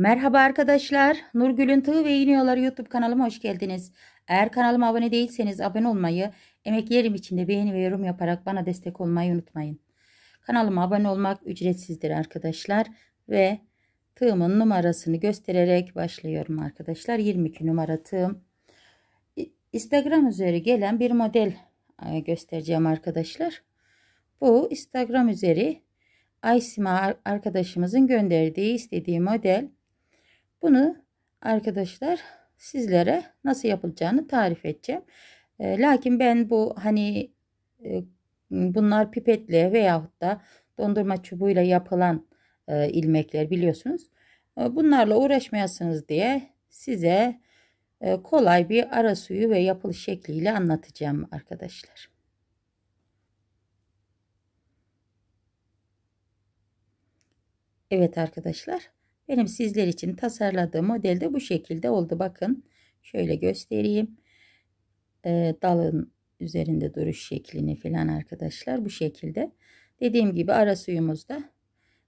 Merhaba arkadaşlar. Nurgül'ün Tığ ve İğniyorlar YouTube kanalıma hoş geldiniz. Eğer kanalıma abone değilseniz abone olmayı, emek yerim içinde beğeni ve yorum yaparak bana destek olmayı unutmayın. Kanalıma abone olmak ücretsizdir arkadaşlar ve tığımın numarasını göstererek başlıyorum arkadaşlar. 22 numara tığım. Instagram üzeri gelen bir model e, göstereceğim arkadaşlar. Bu Instagram üzeri Aysima arkadaşımızın gönderdiği istediği model bunu arkadaşlar sizlere nasıl yapılacağını tarif edeceğim. E, lakin ben bu hani e, bunlar pipetle veyahut da dondurma çubuğuyla yapılan e, ilmekler biliyorsunuz. E, bunlarla uğraşmayasınız diye size e, kolay bir ara suyu ve yapılış şekliyle anlatacağım arkadaşlar. Evet arkadaşlar benim sizler için tasarladığım model de bu şekilde oldu. Bakın şöyle göstereyim. E, dalın üzerinde duruş şeklini falan arkadaşlar bu şekilde. Dediğim gibi ara suyumuzda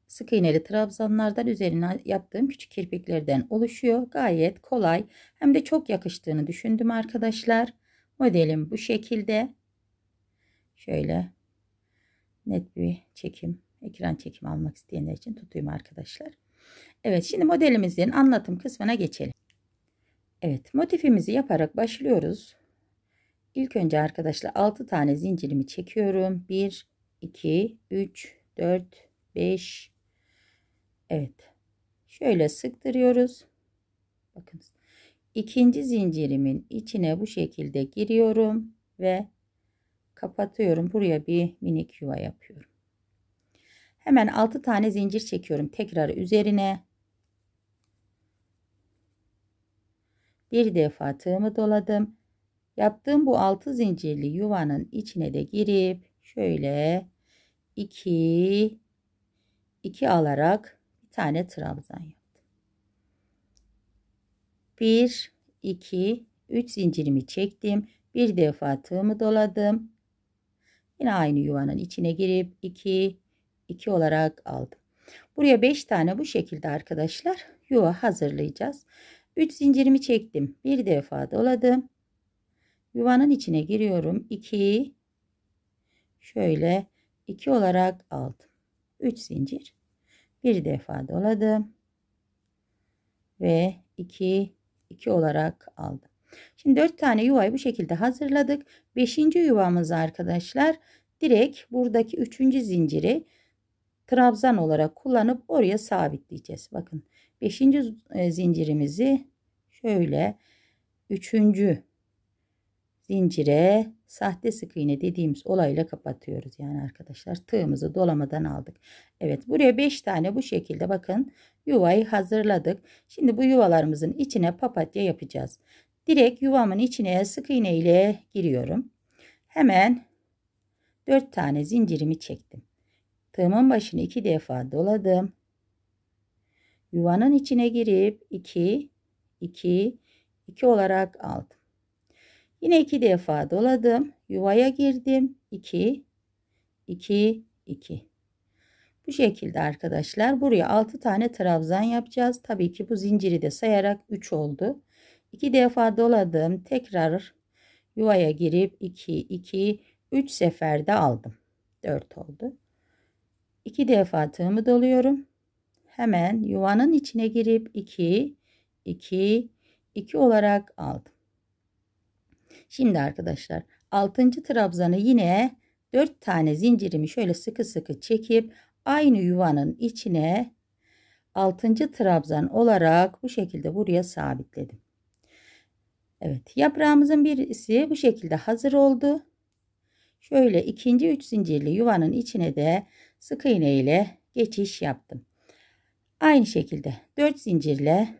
sık iğneli trabzanlardan üzerine yaptığım küçük kirpiklerden oluşuyor. Gayet kolay hem de çok yakıştığını düşündüm arkadaşlar. Modelim bu şekilde. Şöyle net bir çekim, ekran çekimi almak isteyenler için tutayım arkadaşlar. Evet şimdi modelimizin anlatım kısmına geçelim. Evet motifimizi yaparak başlıyoruz. İlk önce arkadaşlar 6 tane zincirimi çekiyorum. 1, 2, 3, 4, 5. Evet. Şöyle sıktırıyoruz. Bakınız. İkinci zincirimin içine bu şekilde giriyorum ve kapatıyorum. Buraya bir minik yuva yapıyorum. Hemen 6 tane zincir çekiyorum. Tekrar üzerine. Bir defa tığımı doladım. Yaptığım bu 6 zincirli yuvanın içine de girip şöyle 2 2 alarak bir tane trabzan yaptım. 1 2 3 zincirimi çektim. Bir defa tığımı doladım. Yine aynı yuvanın içine girip 2 2 olarak aldım. Buraya 5 tane bu şekilde arkadaşlar yuva hazırlayacağız. 3 zincirimi çektim. Bir defa doladım. Yuvanın içine giriyorum. 2 şöyle 2 olarak aldım. 3 zincir. Bir defa doladım. Ve 2 2 olarak aldım. Şimdi 4 tane yuvayı bu şekilde hazırladık. 5. yuvamızı arkadaşlar direkt buradaki 3. zinciri trabzan olarak kullanıp oraya sabitleyeceğiz. Bakın 5. E, zincirimizi şöyle 3. zincire sahte sık iğne dediğimiz olayla kapatıyoruz. Yani arkadaşlar tığımızı dolamadan aldık. Evet buraya 5 tane bu şekilde bakın yuvayı hazırladık. Şimdi bu yuvalarımızın içine papatya yapacağız. Direkt yuvamın içine sık iğne ile giriyorum. Hemen 4 tane zincirimi çektim. Tığımın başını iki defa doladım. Yuvanın içine girip 2, 2, 2 olarak aldım. Yine iki defa doladım. Yuvaya girdim. 2, 2, 2. Bu şekilde arkadaşlar buraya 6 tane trabzan yapacağız. Tabii ki bu zinciri de sayarak 3 oldu. 2 defa doladım. Tekrar yuvaya girip 2, 2, 3 seferde aldım. 4 oldu. 2 defa tığımı doluyorum. Hemen yuvanın içine girip 2 2 2 olarak aldım. Şimdi arkadaşlar 6. trabzanı yine 4 tane zincirimi şöyle sıkı sıkı çekip aynı yuvanın içine 6. trabzan olarak bu şekilde buraya sabitledim. Evet yaprağımızın birisi bu şekilde hazır oldu. Şöyle ikinci üç zincirli yuvanın içine de sık iğne ile geçiş yaptım. Aynı şekilde 4 zincirle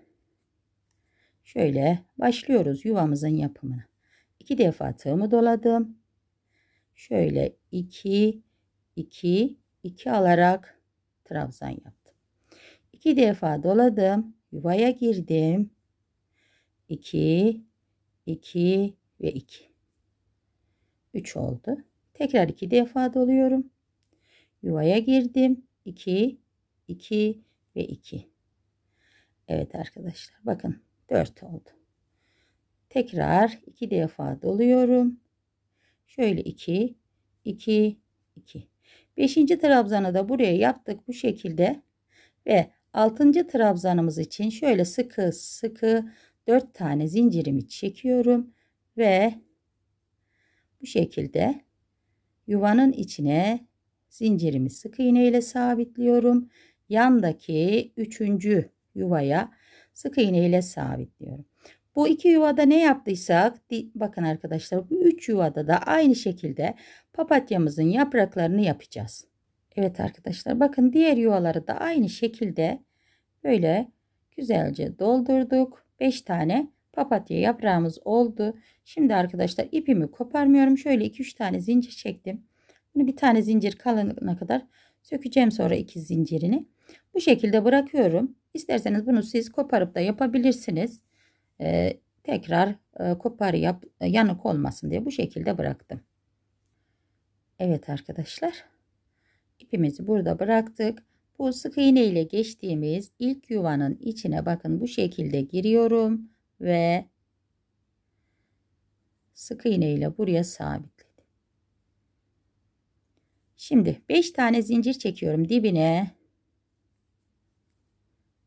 şöyle başlıyoruz yuvamızın yapımına. 2 defa tığımı doladım. Şöyle 2 2 2 alarak trabzan yaptım. 2 defa doladım. Yuvaya girdim. 2 2 ve 2. 3 oldu. Tekrar 2 defa doluyorum yuvaya girdim. 2, 2 ve 2. Evet arkadaşlar bakın 4 oldu. Tekrar 2 defa doluyorum. Şöyle 2, 2, 2. 5. trabzanı da buraya yaptık bu şekilde. Ve 6. trabzanımız için şöyle sıkı sıkı 4 tane zincirimi çekiyorum. Ve bu şekilde yuvanın içine Zincirimi sık iğne ile sabitliyorum. Yandaki üçüncü yuvaya sık iğne ile sabitliyorum. Bu iki yuvada ne yaptıysak bakın arkadaşlar bu üç yuvada da aynı şekilde papatyamızın yapraklarını yapacağız. Evet arkadaşlar bakın diğer yuvaları da aynı şekilde böyle güzelce doldurduk. Beş tane papatya yaprağımız oldu. Şimdi arkadaşlar ipimi koparmıyorum. Şöyle iki üç tane zincir çektim. Bunu bir tane zincir kalana kadar sökeceğim sonra iki zincirini. Bu şekilde bırakıyorum. İsterseniz bunu siz koparıp da yapabilirsiniz. Ee, tekrar e, kopar yap e, yanık olmasın diye bu şekilde bıraktım. Evet arkadaşlar. ipimizi burada bıraktık. Bu sık iğne ile geçtiğimiz ilk yuvanın içine bakın bu şekilde giriyorum ve sık iğne ile buraya sabit. Şimdi 5 tane zincir çekiyorum dibine.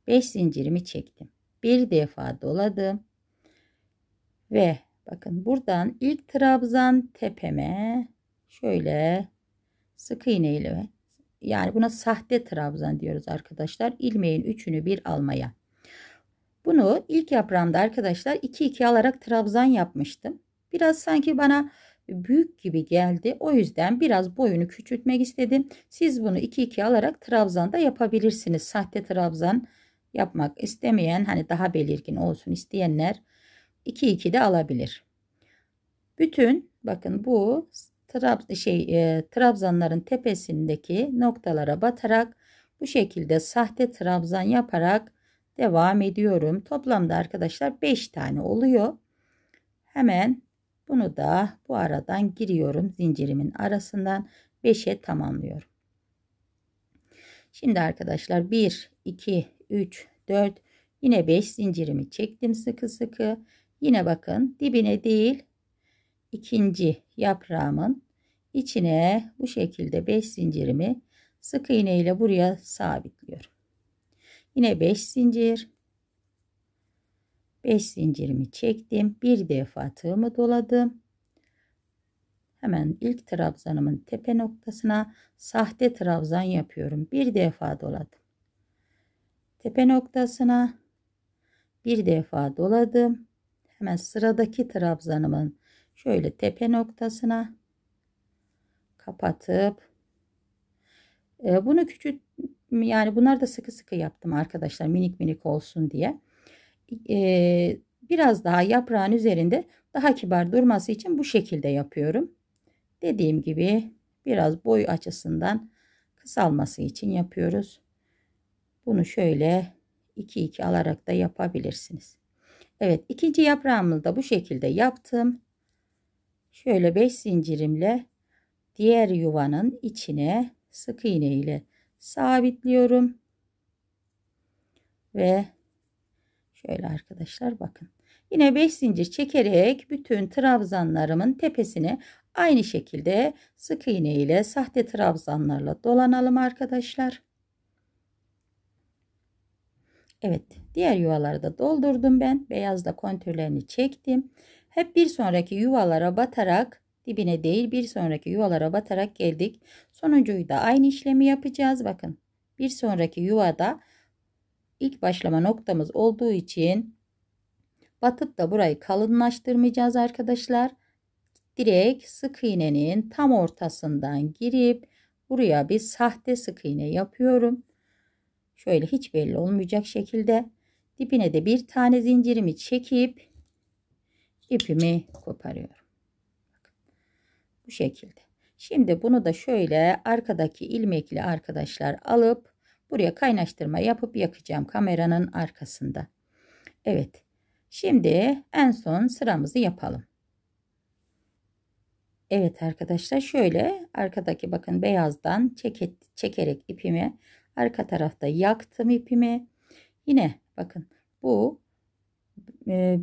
5 zincirimi çektim. Bir defa doladım. Ve bakın buradan ilk trabzan tepeme şöyle sık iğne ile yani buna sahte trabzan diyoruz arkadaşlar. ilmeğin üçünü bir almaya. Bunu ilk yapramda arkadaşlar 2 2 alarak trabzan yapmıştım. Biraz sanki bana büyük gibi geldi. O yüzden biraz boyunu küçültmek istedim. Siz bunu 2-2 alarak trabzan da yapabilirsiniz. Sahte trabzan yapmak istemeyen hani daha belirgin olsun isteyenler 2-2 de alabilir. Bütün bakın bu trab şey e, trabzanların tepesindeki noktalara batarak bu şekilde sahte trabzan yaparak devam ediyorum. Toplamda arkadaşlar 5 tane oluyor. Hemen bunu da bu aradan giriyorum zincirimin arasından 5'e tamamlıyorum. Şimdi arkadaşlar 1, 2, 3, 4 yine 5 zincirimi çektim sıkı sıkı. Yine bakın dibine değil ikinci yaprağımın içine bu şekilde 5 zincirimi sık iğne ile buraya sabitliyorum. Yine 5 zincir 5 zincirimi çektim. Bir defa tığımı doladım. Hemen ilk trabzanımın tepe noktasına sahte trabzan yapıyorum. Bir defa doladım. Tepe noktasına bir defa doladım. Hemen sıradaki trabzanımın şöyle tepe noktasına kapatıp e, bunu küçük yani bunlar da sıkı sıkı yaptım arkadaşlar minik minik olsun diye e, biraz daha yaprağın üzerinde daha kibar durması için bu şekilde yapıyorum. Dediğim gibi biraz boy açısından kısalması için yapıyoruz. Bunu şöyle 2-2 alarak da yapabilirsiniz. Evet ikinci yaprağımı da bu şekilde yaptım. Şöyle 5 zincirimle diğer yuvanın içine sık iğne ile sabitliyorum. Ve Şöyle arkadaşlar bakın. Yine 5 zincir çekerek bütün trabzanlarımın tepesini aynı şekilde sık iğne ile sahte trabzanlarla dolanalım arkadaşlar. Evet diğer yuvaları da doldurdum ben. Beyazla kontürlerini çektim. Hep bir sonraki yuvalara batarak dibine değil bir sonraki yuvalara batarak geldik. Sonuncuyu da aynı işlemi yapacağız. Bakın bir sonraki yuvada ilk başlama noktamız olduğu için batıp da burayı kalınlaştırmayacağız arkadaşlar. Direkt sık iğnenin tam ortasından girip buraya bir sahte sık iğne yapıyorum. Şöyle hiç belli olmayacak şekilde dibine de bir tane zincirimi çekip ipimi koparıyorum. Bu şekilde. Şimdi bunu da şöyle arkadaki ilmekli arkadaşlar alıp Buraya kaynaştırma yapıp yakacağım kameranın arkasında. Evet. Şimdi en son sıramızı yapalım. Evet arkadaşlar şöyle arkadaki bakın beyazdan çeket, çekerek ipimi arka tarafta yaktım ipimi. Yine bakın bu e,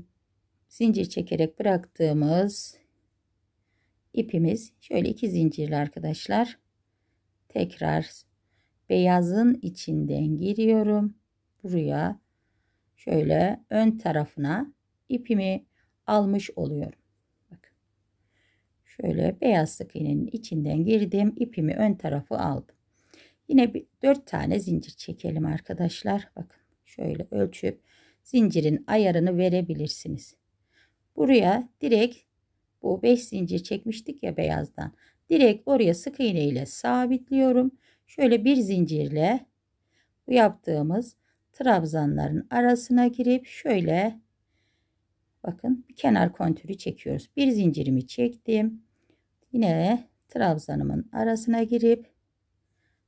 zincir çekerek bıraktığımız ipimiz şöyle iki zincirli arkadaşlar tekrar beyazın içinden giriyorum. Buraya şöyle ön tarafına ipimi almış oluyorum. Şöyle beyaz sık iğnenin içinden girdim. ipimi ön tarafı aldım. Yine bir, 4 tane zincir çekelim arkadaşlar. Bakın şöyle ölçüp zincirin ayarını verebilirsiniz. Buraya direkt bu 5 zincir çekmiştik ya beyazdan. Direkt oraya sık iğne ile sabitliyorum. Şöyle bir zincirle bu yaptığımız trabzanların arasına girip şöyle bakın bir kenar kontürü çekiyoruz. Bir zincirimi çektim. Yine trabzanımın arasına girip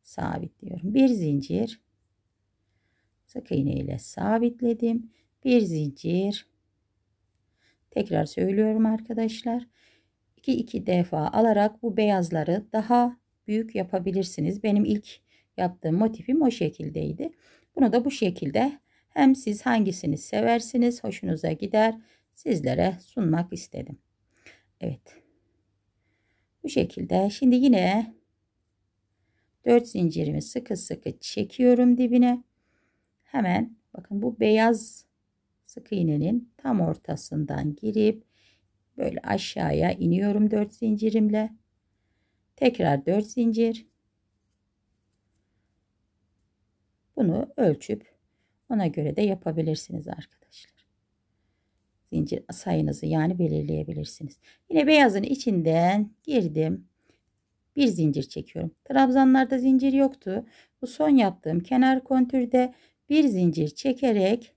sabitliyorum. Bir zincir sık iğne ile sabitledim. Bir zincir tekrar söylüyorum arkadaşlar. 2 iki defa alarak bu beyazları daha büyük yapabilirsiniz. Benim ilk yaptığım motifim o şekildeydi. Bunu da bu şekilde hem siz hangisini seversiniz, hoşunuza gider sizlere sunmak istedim. Evet. Bu şekilde. Şimdi yine 4 zincirimi sıkı sıkı çekiyorum dibine. Hemen bakın bu beyaz sık iğnenin tam ortasından girip böyle aşağıya iniyorum 4 zincirimle tekrar 4 zincir bunu ölçüp ona göre de yapabilirsiniz arkadaşlar zincir sayınızı yani belirleyebilirsiniz yine beyazın içinden girdim bir zincir çekiyorum trabzanlarda zincir yoktu bu son yaptığım kenar kontürde bir zincir çekerek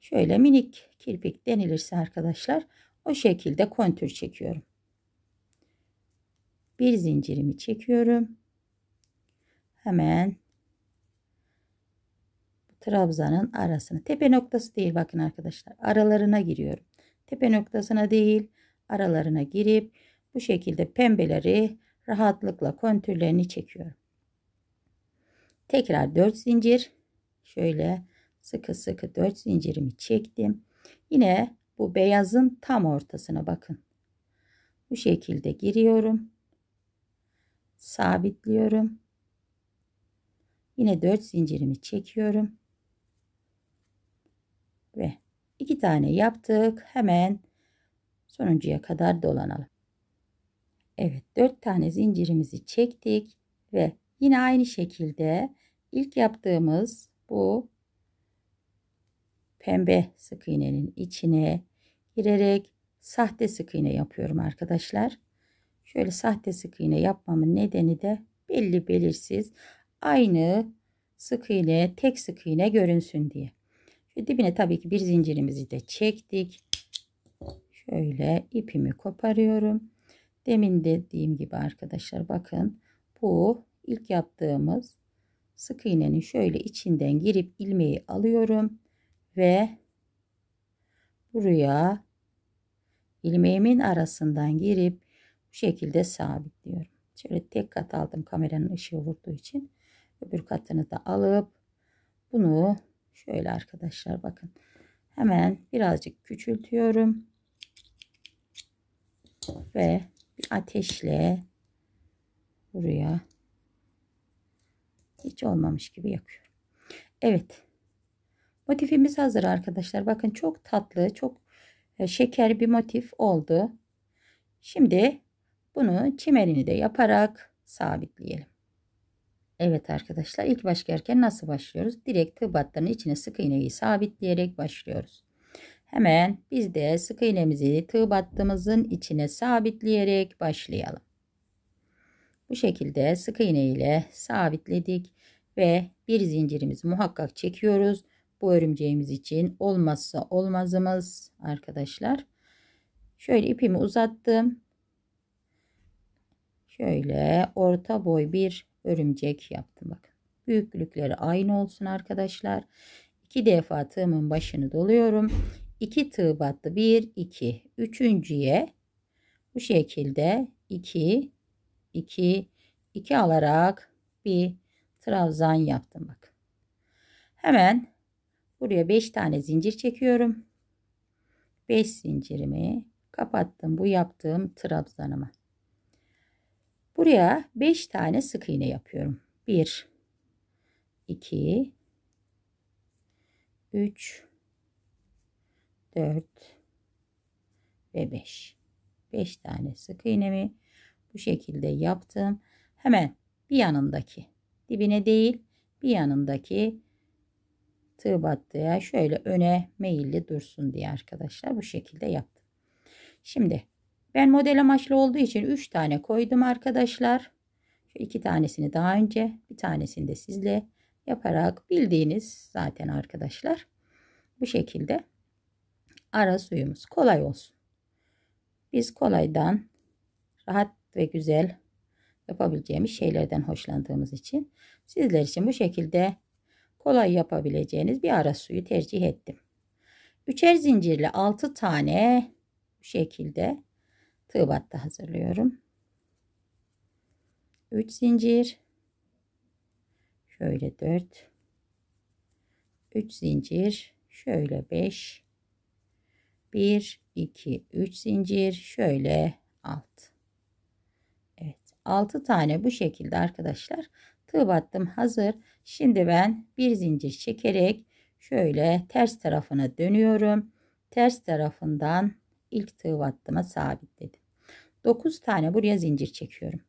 şöyle minik kirpik denilirse arkadaşlar o şekilde kontür çekiyorum bir zincirimi çekiyorum. Hemen trabzanın arasını tepe noktası değil bakın arkadaşlar aralarına giriyorum. Tepe noktasına değil aralarına girip bu şekilde pembeleri rahatlıkla kontürlerini çekiyorum. Tekrar 4 zincir şöyle sıkı sıkı 4 zincirimi çektim. Yine bu beyazın tam ortasına bakın. Bu şekilde giriyorum sabitliyorum. Yine 4 zincirimi çekiyorum. Ve 2 tane yaptık. Hemen sonuncuya kadar dolanalım. Evet 4 tane zincirimizi çektik ve yine aynı şekilde ilk yaptığımız bu pembe sık iğnenin içine girerek sahte sık iğne yapıyorum arkadaşlar. Şöyle sahte sık iğne yapmamın nedeni de belli belirsiz. Aynı sık iğne tek sık iğne görünsün diye. Şöyle dibine tabii ki bir zincirimizi de çektik. Şöyle ipimi koparıyorum. Demin dediğim gibi arkadaşlar bakın bu ilk yaptığımız sık iğnenin şöyle içinden girip ilmeği alıyorum ve buraya ilmeğimin arasından girip bu şekilde sabitliyorum. Şöyle tek kat aldım kameranın ışığı vurduğu için. Öbür katını da alıp bunu şöyle arkadaşlar bakın. Hemen birazcık küçültüyorum. Ve bir ateşle buraya hiç olmamış gibi yakıyorum. Evet. Motifimiz hazır arkadaşlar. Bakın çok tatlı, çok e, şeker bir motif oldu. Şimdi bunu çimerini de yaparak sabitleyelim. Evet arkadaşlar ilk başlarken nasıl başlıyoruz? Direkt tığ battının içine sık iğneyi sabitleyerek başlıyoruz. Hemen biz de sık iğnemizi tığ battığımızın içine sabitleyerek başlayalım. Bu şekilde sık iğne ile sabitledik ve bir zincirimizi muhakkak çekiyoruz. Bu örümceğimiz için olmazsa olmazımız arkadaşlar. Şöyle ipimi uzattım şöyle orta boy bir örümcek yaptım. Bakın büyüklükleri aynı olsun arkadaşlar. 2 defa tığımın başını doluyorum. 2 tığ battı. Bir, iki, Üçüncüye bu şekilde iki, iki, iki alarak bir trabzan yaptım bak. Hemen buraya beş tane zincir çekiyorum. 5 zincirimi kapattım bu yaptığım trabzanımı. Buraya 5 tane sık iğne yapıyorum. 1 2 3 4 ve 5. 5 tane sık iğnemi bu şekilde yaptım. Hemen bir yanındaki dibine değil bir yanındaki tığ battıya şöyle öne meyilli dursun diye arkadaşlar bu şekilde yaptım. Şimdi ben model amaçlı olduğu için 3 tane koydum arkadaşlar. Şu tanesini daha önce bir tanesini de sizle yaparak bildiğiniz zaten arkadaşlar. Bu şekilde ara suyumuz kolay olsun. Biz kolaydan rahat ve güzel yapabileceğimiz şeylerden hoşlandığımız için sizler için bu şekilde kolay yapabileceğiniz bir ara suyu tercih ettim. Üçer zincirle 6 tane bu şekilde tığ battı hazırlıyorum. 3 zincir şöyle 4 3 zincir şöyle 5 1 2 3 zincir şöyle 6 Evet 6 tane bu şekilde arkadaşlar tığ battım hazır şimdi ben bir zincir çekerek şöyle ters tarafına dönüyorum ters tarafından ilk tığ battıma sabitledim. 9 tane buraya zincir çekiyorum.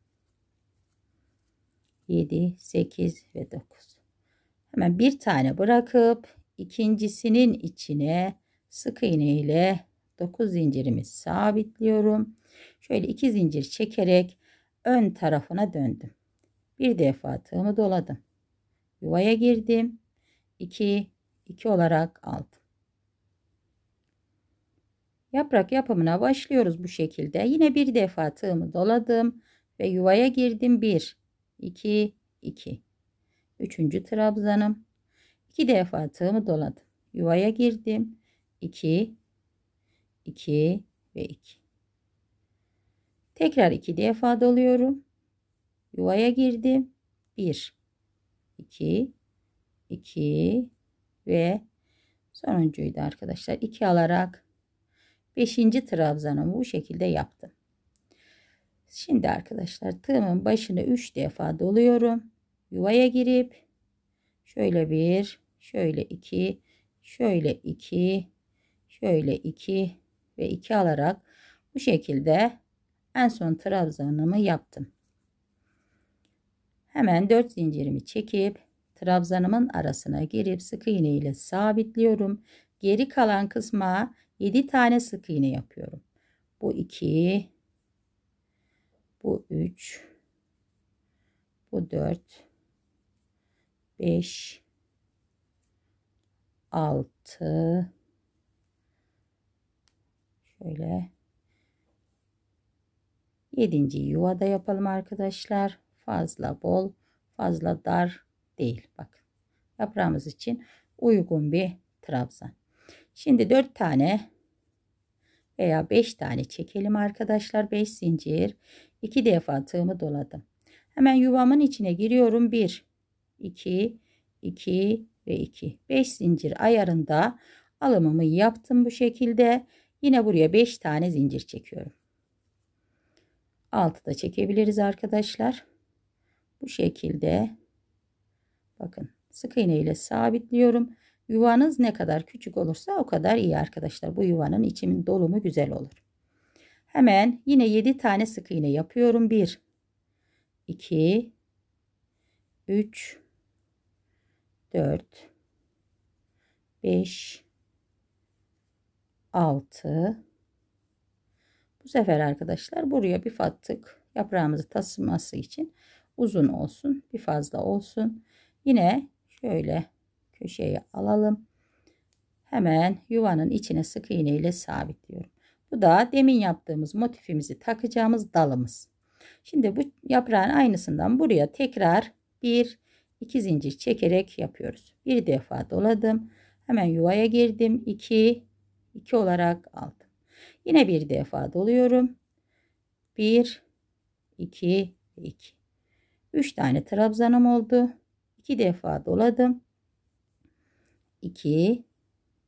7, 8 ve 9. Hemen bir tane bırakıp ikincisinin içine sık iğne ile 9 zincirimi sabitliyorum. Şöyle 2 zincir çekerek ön tarafına döndüm. Bir defa tığımı doladım. Yuvaya girdim. 2 2 olarak aldım. Yaprak yapımına başlıyoruz bu şekilde. Yine bir defa tığımı doladım ve yuvaya girdim. 1, 2, 2. Üçüncü trabzanım. 2 defa tığımı doladım. Yuvaya girdim. 2, 2 ve 2. Tekrar 2 defa doluyorum. Yuvaya girdim. 1, 2, 2 ve sonuncuydu arkadaşlar 2 alarak 5. trabzanımı bu şekilde yaptım. Şimdi arkadaşlar tığımın başını 3 defa doluyorum. Yuvaya girip şöyle bir, şöyle iki, şöyle iki, şöyle iki ve iki alarak bu şekilde en son trabzanımı yaptım. Hemen 4 zincirimi çekip trabzanımın arasına girip sık iğne ile sabitliyorum. Geri kalan kısma 7 tane sık iğne yapıyorum. Bu 2 bu 3 bu 4 5 6 şöyle 7. yuvada yapalım arkadaşlar. Fazla bol, fazla dar değil. Bak yaprağımız için uygun bir trabzan. Şimdi 4 tane veya 5 tane çekelim arkadaşlar. 5 zincir. 2 defa tığımı doladım. Hemen yuvamın içine giriyorum. 1, 2, 2 ve 2. 5 zincir ayarında alımımı yaptım bu şekilde. Yine buraya 5 tane zincir çekiyorum. 6 da çekebiliriz arkadaşlar. Bu şekilde bakın sık iğne ile sabitliyorum. Yuvanız ne kadar küçük olursa o kadar iyi arkadaşlar. Bu yuvanın içimin dolumu güzel olur. Hemen yine 7 tane sık iğne yapıyorum. 1 2 3 4 5 6 Bu sefer arkadaşlar buraya bir fattık yaprağımızı tasması için uzun olsun, bir fazla olsun. Yine şöyle köşeyi alalım. Hemen yuvanın içine sık iğne ile sabitliyorum. Bu da demin yaptığımız motifimizi takacağımız dalımız. Şimdi bu yaprağın aynısından buraya tekrar bir iki zincir çekerek yapıyoruz. Bir defa doladım. Hemen yuvaya girdim. 2 2 olarak aldım. Yine bir defa doluyorum. 1 2 2 3 tane trabzanım oldu. 2 defa doladım. 2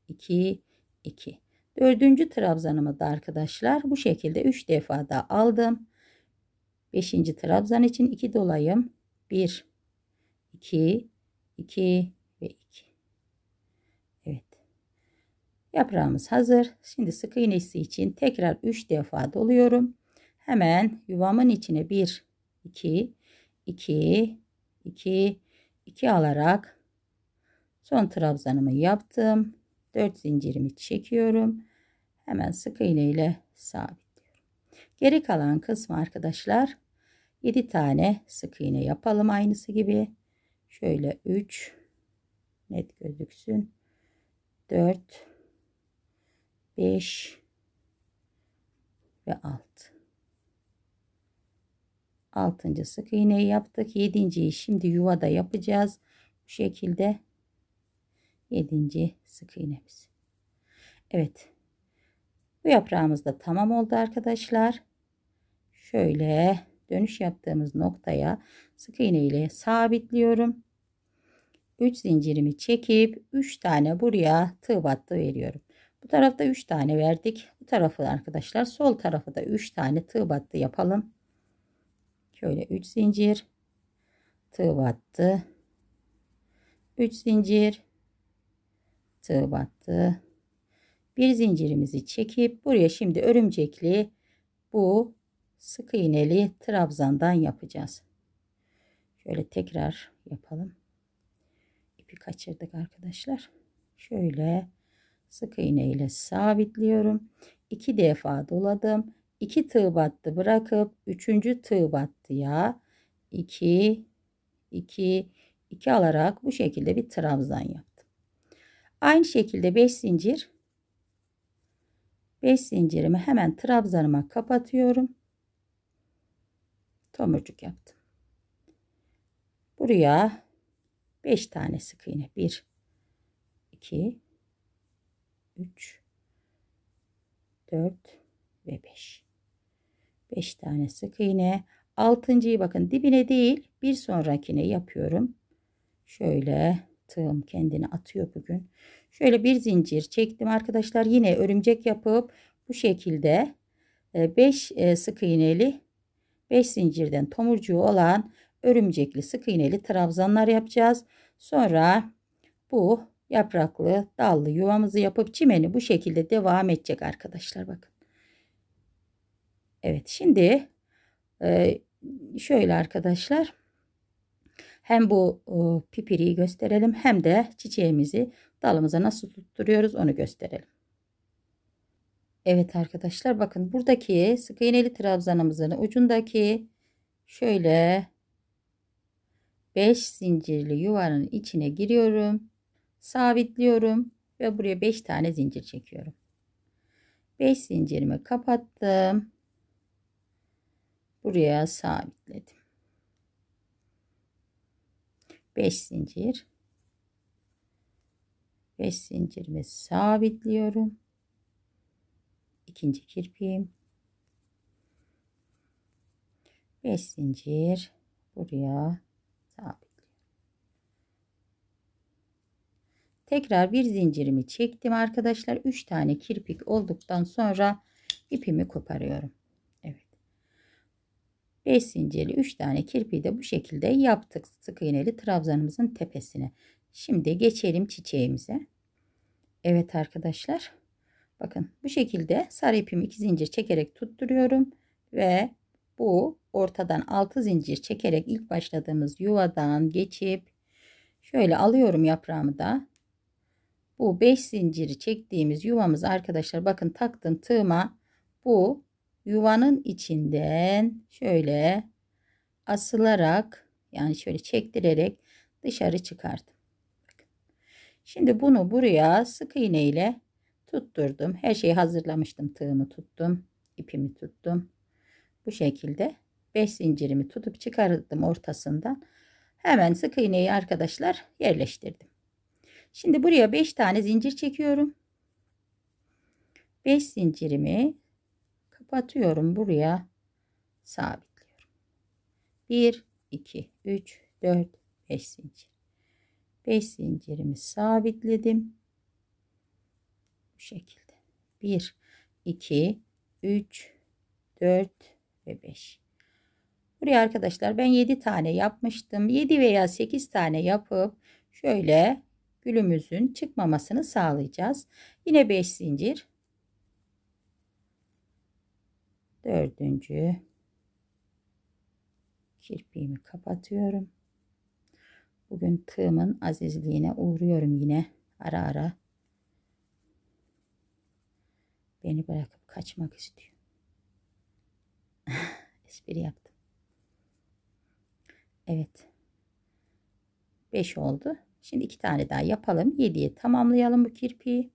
2 2 dördüncü trabzanımı da arkadaşlar bu şekilde 3 defa da aldım 5. trabzan için 2 dolayım 1 2 2 ve 2 Evet yaprağımız hazır şimdi sık iğnesi için tekrar 3 defa doluyorum hemen yuvamın içine 1 2 2 2 2 alarak Son trabzanımı yaptım. 4 zincirimi çekiyorum. Hemen sık iğne ile sabitliyorum. Geri kalan kısmı arkadaşlar 7 tane sık iğne yapalım aynısı gibi. Şöyle 3 net gözüksün. 4 5 ve 6. 6. sık iğneyi yaptık. 7.yi şimdi yuvada yapacağız. Bu şekilde 7. sık iğnemiz. Evet. Bu yaprağımız da tamam oldu arkadaşlar. Şöyle dönüş yaptığımız noktaya sık iğne ile sabitliyorum. 3 zincirimi çekip 3 tane buraya tığ battı veriyorum. Bu tarafta 3 tane verdik. Bu tarafı arkadaşlar sol tarafı da 3 tane tığ battı yapalım. Şöyle 3 zincir tığ battı. 3 zincir Tığ battı. Bir zincirimizi çekip buraya şimdi örümcekli bu sık iğneli trabzandan yapacağız. Şöyle tekrar yapalım. İpi kaçırdık arkadaşlar. Şöyle sık iğne ile sabitliyorum. İki defa doladım. İki tığ battı bırakıp üçüncü tığ battıya 2 2 2 alarak bu şekilde bir trabzan yap. Aynı şekilde 5 zincir 5 zincirimi hemen trabzanıma kapatıyorum. Tomurcuk yaptım. Buraya 5 tane sık iğne. 1 2 3 4 ve 5. 5 tane sık iğne. Altıncıyı bakın dibine değil bir sonrakine yapıyorum. Şöyle attığım kendini atıyor bugün. Şöyle bir zincir çektim arkadaşlar. Yine örümcek yapıp bu şekilde 5 e, e, sık iğneli 5 zincirden tomurcuğu olan örümcekli sık iğneli trabzanlar yapacağız. Sonra bu yapraklı dallı yuvamızı yapıp çimeni bu şekilde devam edecek arkadaşlar bakın. Evet şimdi e, şöyle arkadaşlar hem bu o, pipiriyi gösterelim hem de çiçeğimizi dalımıza nasıl tutturuyoruz onu gösterelim. Evet arkadaşlar bakın buradaki sık iğneli trabzanımızın ucundaki şöyle 5 zincirli yuvanın içine giriyorum. Sabitliyorum ve buraya 5 tane zincir çekiyorum. 5 zincirimi kapattım. Buraya sabitledim. 5 zincir 5 zincirimi sabitliyorum ikinci kirpiğim 5 zincir buraya sabitliyorum tekrar bir zincirimi çektim arkadaşlar 3 tane kirpik olduktan sonra ipimi koparıyorum 5 zincirli 3 tane kirpiği de bu şekilde yaptık sık iğneli trabzanımızın tepesine. Şimdi geçelim çiçeğimize. Evet arkadaşlar. Bakın bu şekilde sarı ipimi 2 zincir çekerek tutturuyorum ve bu ortadan 6 zincir çekerek ilk başladığımız yuvadan geçip şöyle alıyorum yaprağımı da. Bu 5 zinciri çektiğimiz yuvamız arkadaşlar bakın taktığım tığıma bu yuvanın içinden şöyle asılarak yani şöyle çektirerek dışarı çıkardım. Şimdi bunu buraya sık iğne ile tutturdum. Her şeyi hazırlamıştım. Tığımı tuttum. ipimi tuttum. Bu şekilde 5 zincirimi tutup çıkardım ortasından. Hemen sık iğneyi arkadaşlar yerleştirdim. Şimdi buraya 5 tane zincir çekiyorum. 5 zincirimi Kapatıyorum buraya sabitliyorum 1 2 3 4 5 zincir 5 zincirimi sabitledim bu şekilde 1 2 3 4 ve 5 buraya arkadaşlar ben 7 tane yapmıştım 7 veya 8 tane yapıp şöyle gülümüzün çıkmamasını sağlayacağız yine 5 zincir dördüncü kirpiğimi kapatıyorum. Bugün tığımın azizliğine uğruyorum yine ara ara. Beni bırakıp kaçmak istiyor. Espri yaptım. Evet. 5 oldu. Şimdi iki tane daha yapalım. 7'ye tamamlayalım bu kirpiği.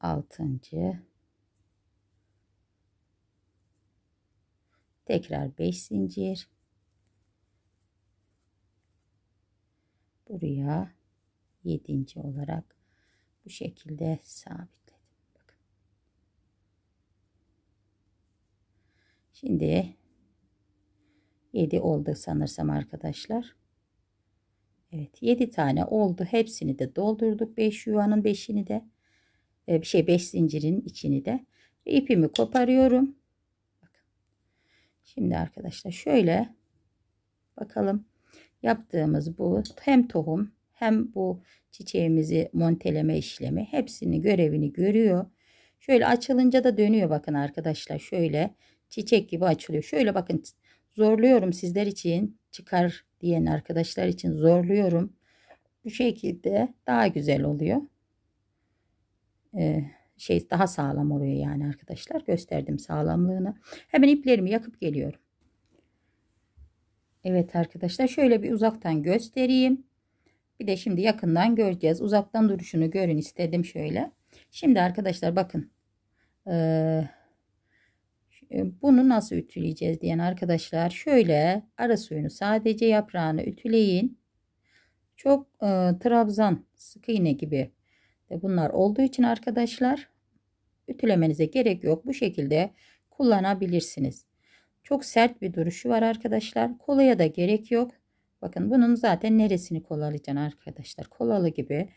altıncı tekrar 5 zincir buraya 7. olarak bu şekilde sabitledim. Bakın. Şimdi 7 oldu sanırsam arkadaşlar. Evet 7 tane oldu. Hepsini de doldurduk. 5 yuvanın 5'ini de. E, bir şey 5 zincirin içini de ipimi koparıyorum. Şimdi arkadaşlar şöyle bakalım yaptığımız bu hem tohum hem bu çiçeğimizi monteleme işlemi hepsini görevini görüyor. Şöyle açılınca da dönüyor bakın arkadaşlar şöyle çiçek gibi açılıyor. Şöyle bakın zorluyorum sizler için çıkar diyen arkadaşlar için zorluyorum. Bu şekilde daha güzel oluyor şey daha sağlam oluyor yani arkadaşlar. Gösterdim sağlamlığını. Hemen iplerimi yakıp geliyorum. Evet arkadaşlar şöyle bir uzaktan göstereyim. Bir de şimdi yakından göreceğiz. Uzaktan duruşunu görün istedim şöyle. Şimdi arkadaşlar bakın. E, bunu nasıl ütüleyeceğiz diyen arkadaşlar şöyle ara suyunu sadece yaprağını ütüleyin. Çok e, trabzan sık iğne gibi ve bunlar olduğu için arkadaşlar ütülemenize gerek yok. Bu şekilde kullanabilirsiniz. Çok sert bir duruşu var arkadaşlar. Kolaya da gerek yok. Bakın bunun zaten neresini kolalayacaksın arkadaşlar. Kolalı gibi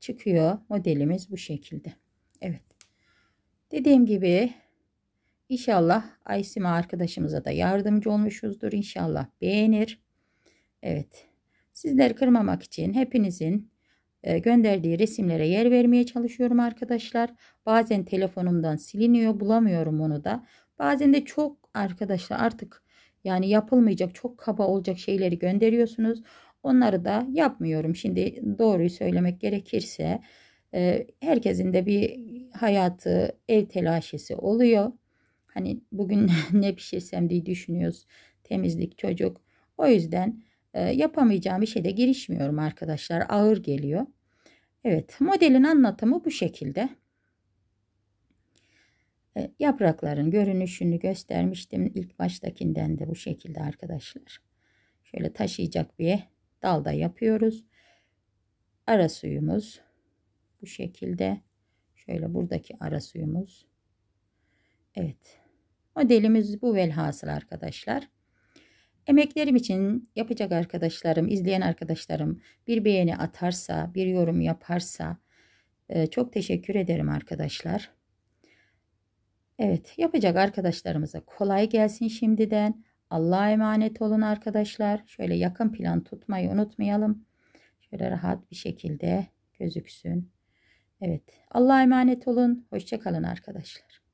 çıkıyor. Modelimiz bu şekilde. Evet. Dediğim gibi inşallah Aysima arkadaşımıza da yardımcı olmuşuzdur. İnşallah beğenir. Evet. Sizleri kırmamak için hepinizin ee, gönderdiği resimlere yer vermeye çalışıyorum arkadaşlar. Bazen telefonumdan siliniyor bulamıyorum onu da. Bazen de çok arkadaşlar artık yani yapılmayacak çok kaba olacak şeyleri gönderiyorsunuz. Onları da yapmıyorum. Şimdi doğruyu söylemek gerekirse e, herkesin de bir hayatı ev telaşesi oluyor. Hani bugün ne pişirsem diye düşünüyoruz. Temizlik çocuk. O yüzden ee, yapamayacağım bir şeyde girişmiyorum arkadaşlar. Ağır geliyor. Evet modelin anlatımı bu şekilde. Ee, yaprakların görünüşünü göstermiştim. ilk baştakinden de bu şekilde arkadaşlar. Şöyle taşıyacak bir dalda yapıyoruz. Ara suyumuz bu şekilde. Şöyle buradaki ara suyumuz. Evet. Modelimiz bu velhasıl arkadaşlar. Emeklerim için yapacak arkadaşlarım, izleyen arkadaşlarım bir beğeni atarsa, bir yorum yaparsa e, çok teşekkür ederim arkadaşlar. Evet, yapacak arkadaşlarımıza kolay gelsin şimdiden. Allah'a emanet olun arkadaşlar. Şöyle yakın plan tutmayı unutmayalım. Şöyle rahat bir şekilde gözüksün. Evet, Allah'a emanet olun. Hoşçakalın arkadaşlar.